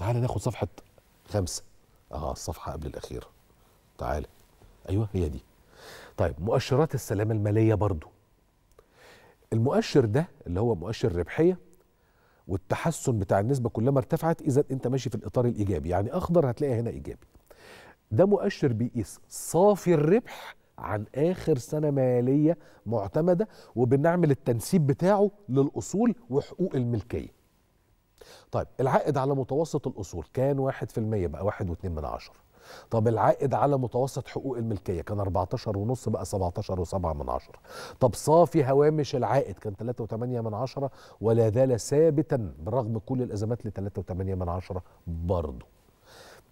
تعال ناخد صفحه خمسه اه الصفحه قبل الاخيره تعال ايوه هي دي طيب مؤشرات السلامه الماليه برضو المؤشر ده اللي هو مؤشر ربحيه والتحسن بتاع النسبه كلما ارتفعت اذا انت ماشي في الاطار الايجابي يعني اخضر هتلاقي هنا ايجابي ده مؤشر بيقيس صافي الربح عن اخر سنه ماليه معتمده وبنعمل التنسيب بتاعه للاصول وحقوق الملكيه طيب العائد على متوسط الأصول كان 1% بقى 1.2 من عشرة طب العائد على متوسط حقوق الملكية كان 14.5 بقى 17.7 من عشرة طب صافي هوامش العائد كان 3.8 من عشرة ولا زال ثابتا برغم كل الأزمات ل 3.8 من عشرة برضه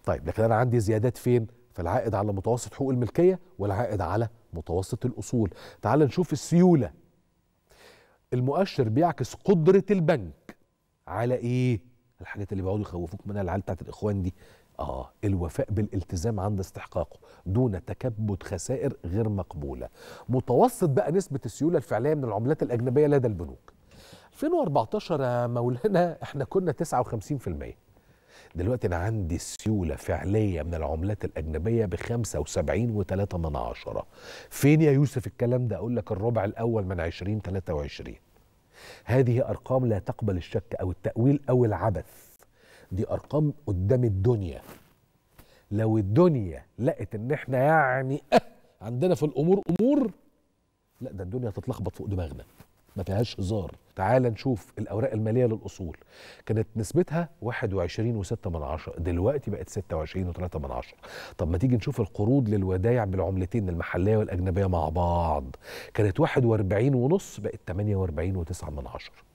طيب لكن أنا عندي زيادات فين؟ في العائد على متوسط حقوق الملكية والعائد على متوسط الأصول تعال نشوف السيولة المؤشر بيعكس قدرة البنك على ايه الحاجات اللي بيقعدوا يخوفوك منها العيال بتاعت الاخوان دي اه الوفاء بالالتزام عند استحقاقه دون تكبد خسائر غير مقبوله متوسط بقى نسبه السيوله الفعليه من العملات الاجنبيه لدى البنوك 2014 يا مولانا احنا كنا 59% دلوقتي انا عندي سيوله فعليه من العملات الاجنبيه ب 75.3 فين يا يوسف الكلام ده اقول لك الربع الاول من 2023 هذه ارقام لا تقبل الشك او التاويل او العبث دي ارقام قدام الدنيا لو الدنيا لقت ان احنا يعني أه عندنا في الامور امور لا ده الدنيا تتلخبط فوق دماغنا ما فيهاش هزار تعال نشوف الأوراق المالية للأصول كانت نسبتها 21.6 دلوقتي بقت 26.3 طب ما تيجي نشوف القروض للودايع بالعملتين المحلية والأجنبية مع بعض كانت 41.5 بقت 48.9